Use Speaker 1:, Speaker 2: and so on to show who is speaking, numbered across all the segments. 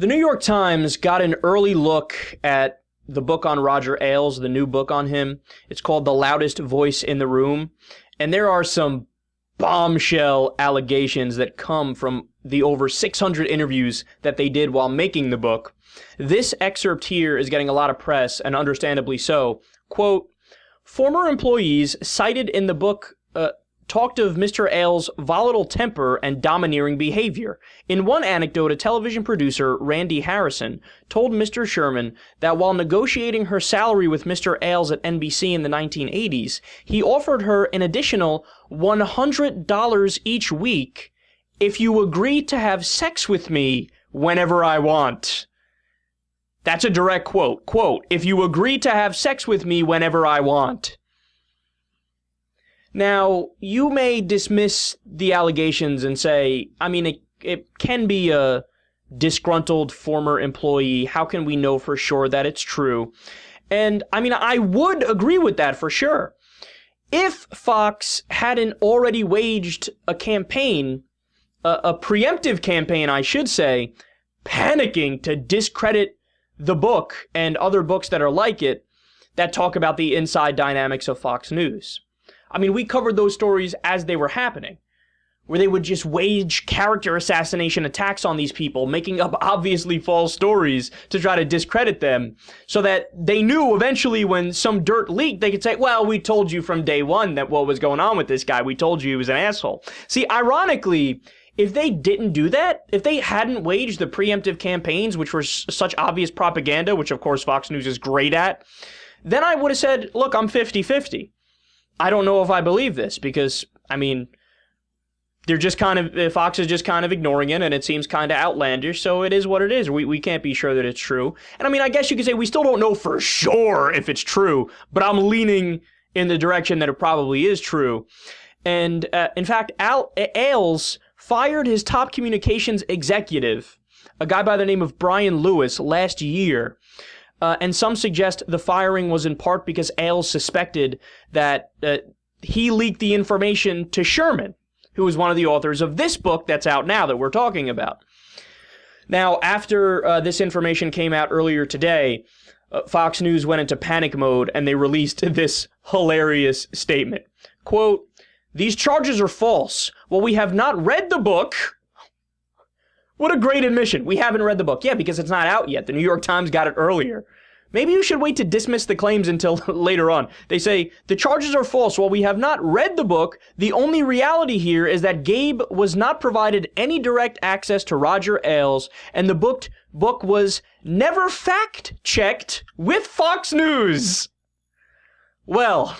Speaker 1: The New York Times got an early look at the book on Roger Ailes, the new book on him. It's called The Loudest Voice in the Room. And there are some bombshell allegations that come from the over 600 interviews that they did while making the book. This excerpt here is getting a lot of press, and understandably so. Quote Former employees cited in the book. Uh, talked of Mr. Ailes' volatile temper and domineering behavior. In one anecdote, a television producer, Randy Harrison, told Mr. Sherman that while negotiating her salary with Mr. Ailes at NBC in the 1980s, he offered her an additional $100 each week if you agree to have sex with me whenever I want. That's a direct quote. Quote, if you agree to have sex with me whenever I want. Now, you may dismiss the allegations and say, I mean, it, it can be a disgruntled former employee. How can we know for sure that it's true? And I mean, I would agree with that for sure. If Fox hadn't already waged a campaign, a, a preemptive campaign, I should say, panicking to discredit the book and other books that are like it that talk about the inside dynamics of Fox News. I mean, we covered those stories as they were happening, where they would just wage character assassination attacks on these people, making up obviously false stories to try to discredit them, so that they knew eventually when some dirt leaked, they could say, well, we told you from day one that what was going on with this guy. We told you he was an asshole. See, ironically, if they didn't do that, if they hadn't waged the preemptive campaigns, which were such obvious propaganda, which of course Fox News is great at, then I would have said, look, I'm 50 50. I don't know if I believe this because I mean they're just kind of Fox is just kind of ignoring it, and it seems kind of outlandish. So it is what it is. We we can't be sure that it's true. And I mean, I guess you could say we still don't know for sure if it's true, but I'm leaning in the direction that it probably is true. And uh, in fact, Al- Ailes fired his top communications executive, a guy by the name of Brian Lewis, last year uh, and some suggest the firing was in part because Ailes suspected that uh, he leaked the information to Sherman, who is one of the authors of this book that's out now that we're talking about. Now, after uh, this information came out earlier today, uh, Fox News went into panic mode and they released this hilarious statement. Quote, these charges are false. While we have not read the book, what a great admission. We haven't read the book. Yeah, because it's not out yet. The New York Times got it earlier. Maybe you should wait to dismiss the claims until later on. They say, the charges are false. While we have not read the book, the only reality here is that Gabe was not provided any direct access to Roger Ailes, and the booked book was never fact checked with Fox News. Well,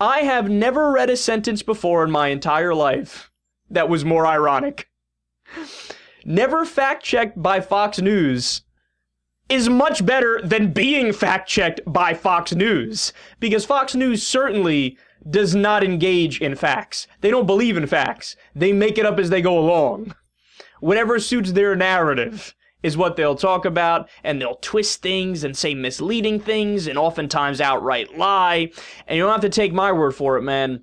Speaker 1: I have never read a sentence before in my entire life that was more ironic never fact checked by Fox News is much better than being fact checked by Fox News because Fox News certainly does not engage in facts. They don't believe in facts. They make it up as they go along. Whatever suits their narrative is what they'll talk about, and they'll twist things and say misleading things and oftentimes outright lie. And you don't have to take my word for it, man.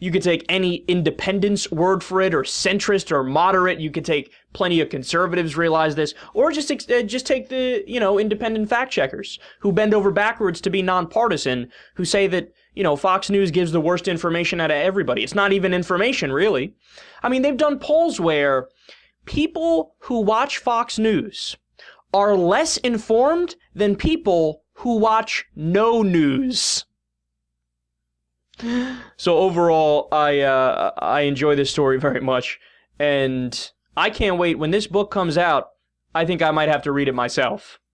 Speaker 1: You could take any independence word for it, or centrist, or moderate. You could take plenty of conservatives realize this, or just uh, just take the you know independent fact checkers who bend over backwards to be nonpartisan, who say that you know Fox News gives the worst information out of everybody. It's not even information, really. I mean, they've done polls where people who watch Fox News are less informed than people who watch no news so overall, I uh, I enjoy this story very much, and I can't wait when this book comes out. I think I might have to read it myself.